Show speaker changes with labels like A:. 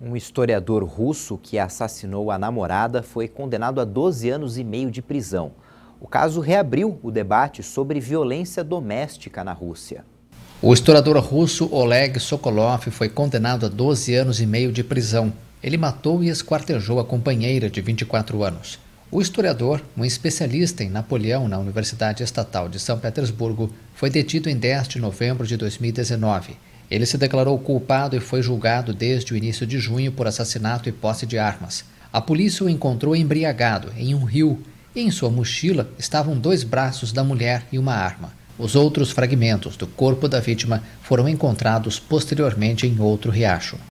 A: Um historiador russo que assassinou a namorada foi condenado a 12 anos e meio de prisão. O caso reabriu o debate sobre violência doméstica na Rússia.
B: O historiador russo Oleg Sokolov foi condenado a 12 anos e meio de prisão. Ele matou e esquartejou a companheira de 24 anos. O historiador, um especialista em Napoleão na Universidade Estatal de São Petersburgo, foi detido em 10 de novembro de 2019. Ele se declarou culpado e foi julgado desde o início de junho por assassinato e posse de armas. A polícia o encontrou embriagado em um rio e em sua mochila estavam dois braços da mulher e uma arma. Os outros fragmentos do corpo da vítima foram encontrados posteriormente em outro riacho.